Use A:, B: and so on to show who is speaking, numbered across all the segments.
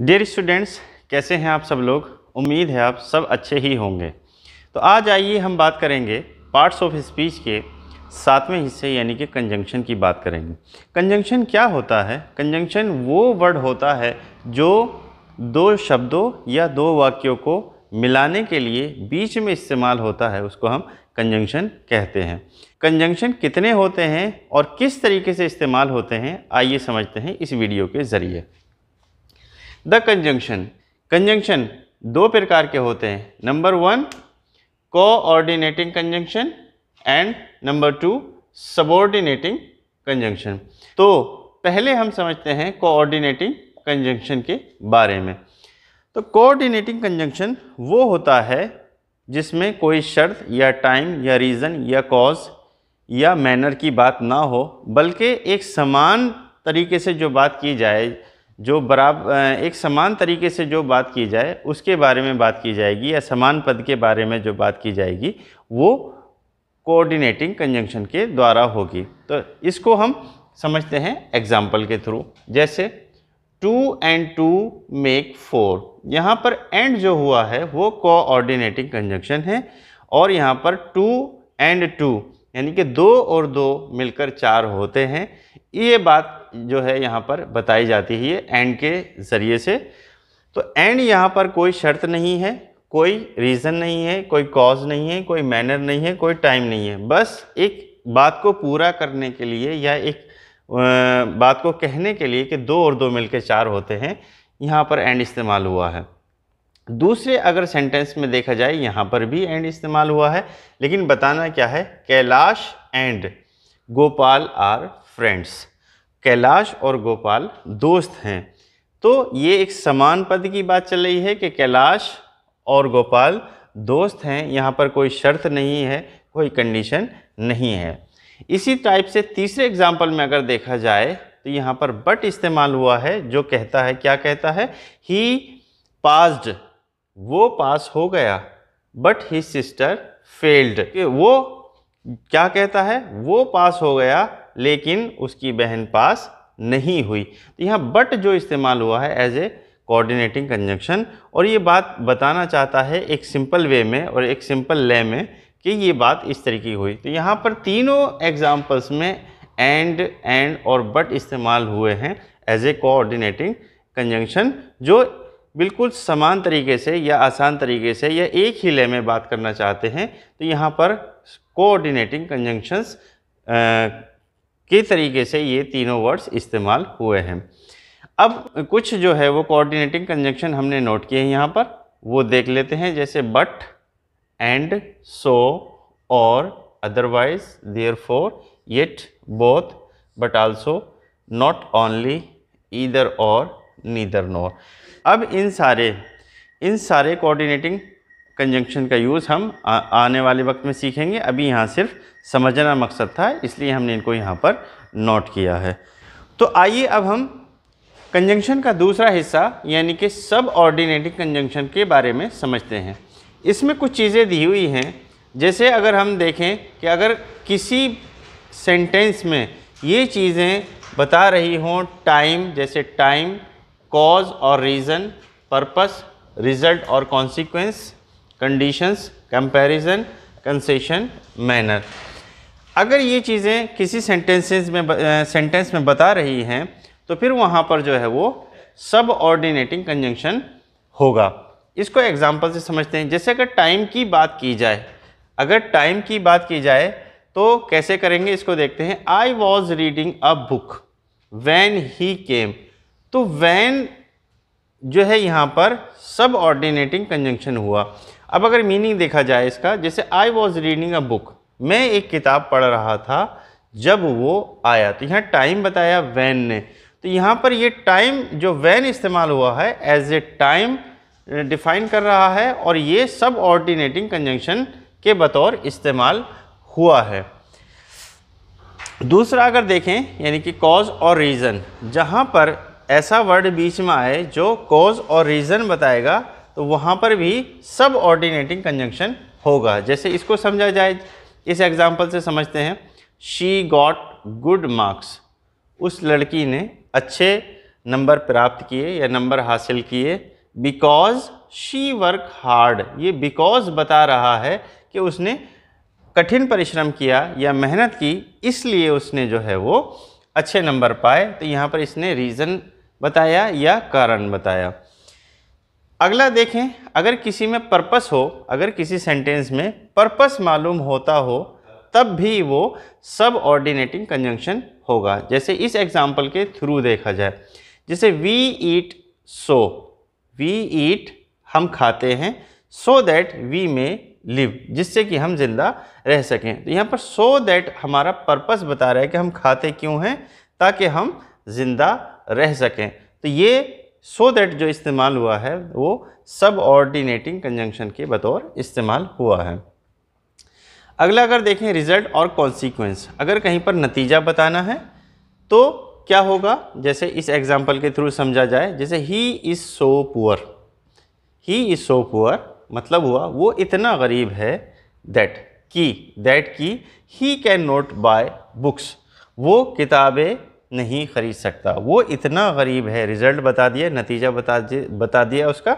A: dear students कैसे हैं आप सब लोग उम्मीद है आप सब अच्छे ही होंगे तो आज आइए हम बात करेंगे पार्ट्स ऑफ स्पीच के सातवें हिस्से यानी कि कंजंक्शन की बात करेंगे कंजंक्शन क्या होता है कंजंक्शन वो वर्ड होता है जो दो शब्दों या दो वाक्यों को मिलाने के लिए बीच में इस्तेमाल होता है उसको हम कंजंक्शन कहते हैं कंजंक्शन कितने होते हैं और किस तरीके से इस्तेमाल होते हैं आइए समझते हैं इस वीडियो के ज़रिए द कंजंक्शन कंजंक्शन दो प्रकार के होते हैं number one coordinating conjunction and number two subordinating conjunction तो पहले हम समझते हैं कोऑर्डिनेटिंग कंजंक्शन के बारे में तो कोऑर्डिनेटिंग कंजंक्शन वो होता है जिसमें कोई शर्त या टाइम या रीज़न या कॉज या मैनर की बात ना हो बल्कि एक समान तरीके से जो बात की जाए जो बराबर एक समान तरीके से जो बात की जाए उसके बारे में बात की जाएगी या समान पद के बारे में जो बात की जाएगी वो कोऑर्डिनेटिंग कंजंक्शन के द्वारा होगी तो इसको हम समझते हैं एग्जाम्पल के थ्रू जैसे two and two make four यहाँ पर एंड जो हुआ है वो कोऑर्डिनेटिंग कंजंक्शन है और यहाँ पर टू एंड टू यानी कि दो और दो मिलकर चार होते हैं ये बात जो है यहाँ पर बताई जाती है ये एंड के ज़रिए से तो एंड यहाँ पर कोई शर्त नहीं है कोई रीज़न नहीं है कोई कॉज नहीं है कोई मैनर नहीं है कोई टाइम नहीं है बस एक बात को पूरा करने के लिए या एक बात को कहने के लिए कि दो और दो के चार होते हैं यहाँ पर एंड इस्तेमाल हुआ है दूसरे अगर सेंटेंस में देखा जाए यहाँ पर भी एंड इस्तेमाल हुआ है लेकिन बताना क्या है Kailash and Gopal are friends Kailash और गोपाल दोस्त हैं तो ये एक समान पद की बात चल रही है कि कैलाश और गोपाल दोस्त हैं यहाँ पर कोई शर्त नहीं है कोई कंडीशन नहीं है इसी टाइप से तीसरे एग्जाम्पल में अगर देखा जाए तो यहाँ पर बट इस्तेमाल हुआ है जो कहता है क्या कहता है ही पास्ड वो पास हो गया बट ही सिस्टर फेल्ड वो क्या कहता है वो पास हो गया लेकिन उसकी बहन पास नहीं हुई तो यहाँ बट जो इस्तेमाल हुआ है एज ए कोऑर्डिनेटिंग कंजंक्शन और ये बात बताना चाहता है एक सिंपल वे में और एक सिंपल ले में कि ये बात इस तरीके की हुई तो यहाँ पर तीनों एग्जाम्पल्स में एंड एंड और बट इस्तेमाल हुए हैं एज ए कोऑर्डिनेटिंग कंजंक्शन जो बिल्कुल समान तरीके से या आसान तरीके से या एक ही ले में बात करना चाहते हैं तो यहाँ पर कोऑर्डिनेटिंग कंजंक्शंस के तरीके से ये तीनों वर्ड्स इस्तेमाल हुए हैं अब कुछ जो है वो कोऑर्डिनेटिंग कंजंक्शन हमने नोट किए हैं यहाँ पर वो देख लेते हैं जैसे but and so or otherwise therefore yet both but also not only either or neither nor अब इन सारे इन सारे कोऑर्डिनेटिंग कंजंक्शन का यूज़ हम आ, आने वाले वक्त में सीखेंगे अभी यहाँ सिर्फ समझना मकसद था इसलिए हमने इनको यहाँ पर नोट किया है तो आइए अब हम कंजंक्शन का दूसरा हिस्सा यानी कि सब ऑर्डिनेटिंग कंजंक्शन के बारे में समझते हैं इसमें कुछ चीज़ें दी हुई हैं जैसे अगर हम देखें कि अगर किसी सेंटेंस में ये चीज़ें बता रही हों टाइम जैसे टाइम कॉज और रीज़न पर्पस रिज़ल्ट और consequence conditions comparison concession manner अगर ये चीज़ें किसी सेंटेंसेस में सेंटेंस में बता रही हैं तो फिर वहाँ पर जो है वो सब ऑर्डिनेटिंग कंजंक्शन होगा इसको एग्जाम्पल से समझते हैं जैसे अगर टाइम की बात की जाए अगर टाइम की बात की जाए तो कैसे करेंगे इसको देखते हैं I was reading a book when he came तो वैन जो है यहाँ पर सब ऑर्डिनेटिंग कंजंक्शन हुआ अब अगर मीनिंग देखा जाए इसका जैसे I was reading a book मैं एक किताब पढ़ रहा था जब वो आया तो यहाँ टाइम बताया वैन ने तो यहाँ पर ये टाइम जो वैन इस्तेमाल हुआ है एज ए टाइम डिफाइन कर रहा है और ये सब ऑर्डिनेटिंग कंजंक्शन के बतौर इस्तेमाल हुआ है दूसरा अगर देखें यानी कि कॉज और रीज़न जहाँ पर ऐसा वर्ड बीच में आए जो कॉज और रीज़न बताएगा तो वहाँ पर भी सब ऑर्डिनेटिंग कंजंक्शन होगा जैसे इसको समझा जाए इस एग्ज़ाम्पल से समझते हैं शी गॉट गुड मार्क्स उस लड़की ने अच्छे नंबर प्राप्त किए या नंबर हासिल किए बिकॉज शी वर्क हार्ड ये बिकॉज बता रहा है कि उसने कठिन परिश्रम किया या मेहनत की इसलिए उसने जो है वो अच्छे नंबर पाए तो यहाँ पर इसने रीज़न बताया या कारण बताया अगला देखें अगर किसी में पर्पस हो अगर किसी सेंटेंस में पर्पस मालूम होता हो तब भी वो सब ऑर्डिनेटिंग कंजंक्शन होगा जैसे इस एग्जाम्पल के थ्रू देखा जाए जैसे we eat so we eat हम खाते हैं so that we may live जिससे कि हम जिंदा रह सकें तो यहाँ पर सो so दैट हमारा पर्पस बता रहा है कि हम खाते क्यों हैं ताकि हम जिंदा रह सकें तो ये सो so दैट जो इस्तेमाल हुआ है वो सब ऑर्डिनेटिंग कंजंक्शन के बतौर इस्तेमाल हुआ है अगला अगर देखें रिजल्ट और कॉन्सिक्वेंस अगर कहीं पर नतीजा बताना है तो क्या होगा जैसे इस एग्जाम्पल के थ्रू समझा जाए जैसे he is so poor he is so poor मतलब हुआ वो इतना गरीब है दैट की दैट की he can not buy books वो किताबें नहीं ख़रीद सकता वो इतना गरीब है रिज़ल्ट बता दिया नतीजा बता बता दिया उसका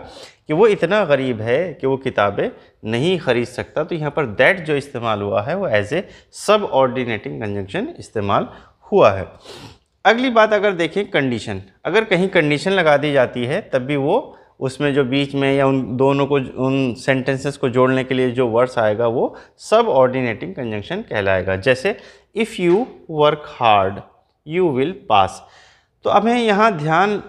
A: कि वो इतना गरीब है कि वो किताबें नहीं ख़रीद सकता तो यहाँ पर दैट जो इस्तेमाल हुआ है वो एज ए सब ऑर्डिनेटिंग कंजंक्शन इस्तेमाल हुआ है अगली बात अगर देखें कंडीशन अगर कहीं कंडीशन लगा दी जाती है तब भी वो उसमें जो बीच में या उन दोनों को उन सेंटेंसेस को जोड़ने के लिए जो वर्ड्स आएगा वो सब ऑर्डिनेटिंग कंजंक्शन कहलाएगा जैसे if you work hard you will pass तो हमें यहाँ ध्यान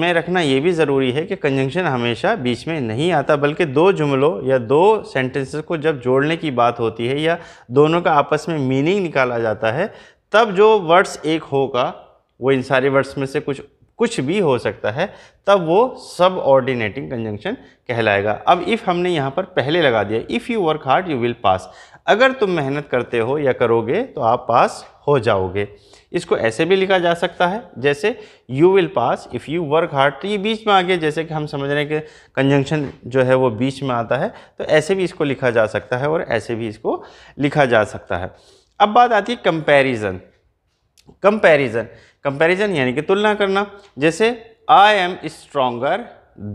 A: में रखना ये भी ज़रूरी है कि कंजंक्शन हमेशा बीच में नहीं आता बल्कि दो जुमलों या दो सेंटेंसेस को जब जोड़ने की बात होती है या दोनों का आपस में मीनिंग निकाला जाता है तब जो वर्ड्स एक होगा वो इन सारे वर्ड्स में से कुछ कुछ भी हो सकता है तब वो सब ऑर्डिनेटिंग कंजंक्शन कहलाएगा अब इफ़ हमने यहाँ पर पहले लगा दिया if you work hard you will pass अगर तुम मेहनत करते हो या करोगे तो आप पास हो जाओगे इसको ऐसे भी लिखा जा सकता है जैसे you will pass if you work hard तो ये बीच में आ गया जैसे कि हम समझ रहे हैं कि कंजंक्शन जो है वो बीच में आता है तो ऐसे भी इसको लिखा जा सकता है और ऐसे भी इसको लिखा जा सकता है अब बात आती है कंपेरिज़न कंपेरिजन कंपेरिजन यानी कि तुलना करना जैसे I am stronger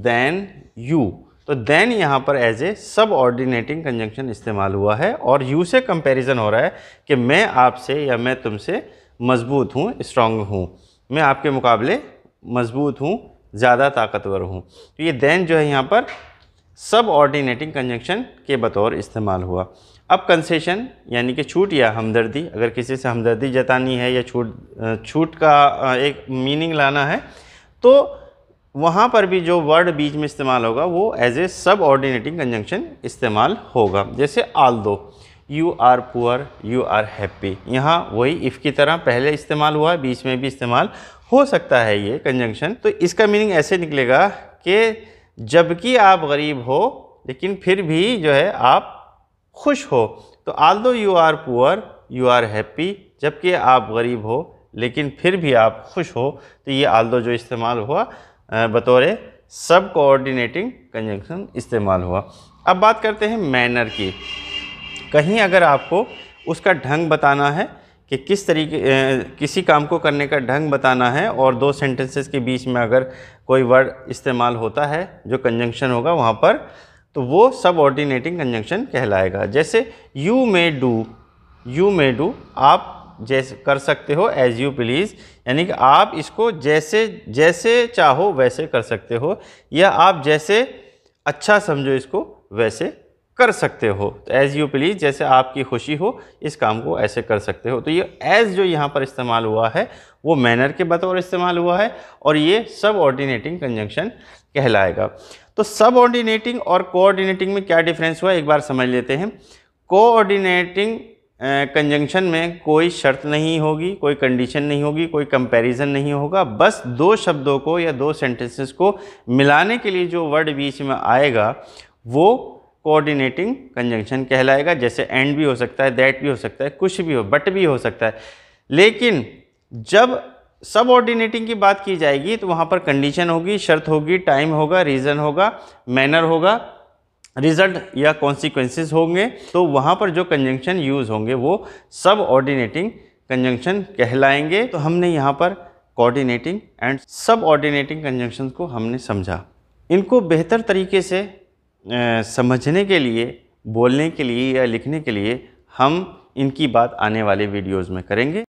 A: than you तो देन यहाँ पर एज ए सब ऑर्डिनेटिंग कंजंक्शन इस्तेमाल हुआ है और यू से कंपेरिजन हो रहा है कि मैं आपसे या मैं तुमसे मज़बूत हूँ स्ट्रांग हूँ मैं आपके मुकाबले मज़बूत हूँ ज़्यादा ताकतवर हूँ तो ये दैन जो है यहाँ पर सब ऑर्डिनेटिंग कंजंक्शन के बतौर इस्तेमाल हुआ अब कंसेशन यानी कि छूट या हमदर्दी अगर किसी से हमदर्दी जतानी है या छूट छूट का एक मीनिंग लाना है तो वहाँ पर भी जो वर्ड बीच में इस्तेमाल होगा वो एज ए सब ऑर्डिनेटिंग कंजंक्शन इस्तेमाल होगा जैसे although you are poor you are happy यहाँ वही इफ़ की तरह पहले इस्तेमाल हुआ बीच में भी इस्तेमाल हो सकता है ये कंजंक्शन तो इसका मीनिंग ऐसे निकलेगा कि जबकि आप गरीब हो लेकिन फिर भी जो है आप खुश हो तो although you are poor you are happy जबकि आप गरीब हो लेकिन फिर भी आप खुश हो तो ये आल दो जो इस्तेमाल हुआ बतौर सब कोऑर्डिनेटिंग कंजंक्शन इस्तेमाल हुआ अब बात करते हैं मैनर की कहीं अगर आपको उसका ढंग बताना है कि किस तरीके किसी काम को करने का ढंग बताना है और दो सेंटेंसेस के बीच में अगर कोई वर्ड इस्तेमाल होता है जो कंजंक्शन होगा वहाँ पर तो वो सब ऑर्डिनेटिंग कंजंक्शन कहलाएगा जैसे you may do you may do आप जैसे कर सकते हो एज यू प्लीज़ यानी कि आप इसको जैसे जैसे चाहो वैसे कर सकते हो या आप जैसे अच्छा समझो इसको वैसे कर सकते हो तो एज़ यू प्लीज़ जैसे आपकी खुशी हो इस काम को ऐसे कर सकते हो तो ये एज़ जो यहाँ पर इस्तेमाल हुआ है वो मैनर के बतौर इस्तेमाल हुआ है और ये सब ऑर्डिनेटिंग कंजंक्शन कहलाएगा तो सब ऑर्डिनेटिंग और कोऑर्डिनेटिंग में क्या डिफरेंस हुआ एक बार समझ लेते हैं कोऑर्डिनेटिंग कंजंक्शन में कोई शर्त नहीं होगी कोई कंडीशन नहीं होगी कोई कंपैरिजन नहीं होगा बस दो शब्दों को या दो सेंटेंसेस को मिलाने के लिए जो वर्ड बीच में आएगा वो कोऑर्डिनेटिंग कंजंक्शन कहलाएगा जैसे एंड भी हो सकता है दैट भी हो सकता है कुछ भी हो बट भी हो सकता है लेकिन जब सब ऑर्डिनेटिंग की बात की जाएगी तो वहाँ पर कंडीशन होगी शर्त होगी टाइम होगा रीज़न होगा मैनर होगा रिजल्ट या कॉन्सिक्वेंसेस होंगे तो वहाँ पर जो कंजंक्शन यूज़ होंगे वो सब ऑर्डिनेटिंग कंजंक्शन कहलाएंगे तो हमने यहाँ पर कोऑर्डिनेटिंग एंड सब ऑर्डिनेटिंग कंजंक्शन को हमने समझा इनको बेहतर तरीके से समझने के लिए बोलने के लिए या लिखने के लिए हम इनकी बात आने वाले वीडियोज़ में करेंगे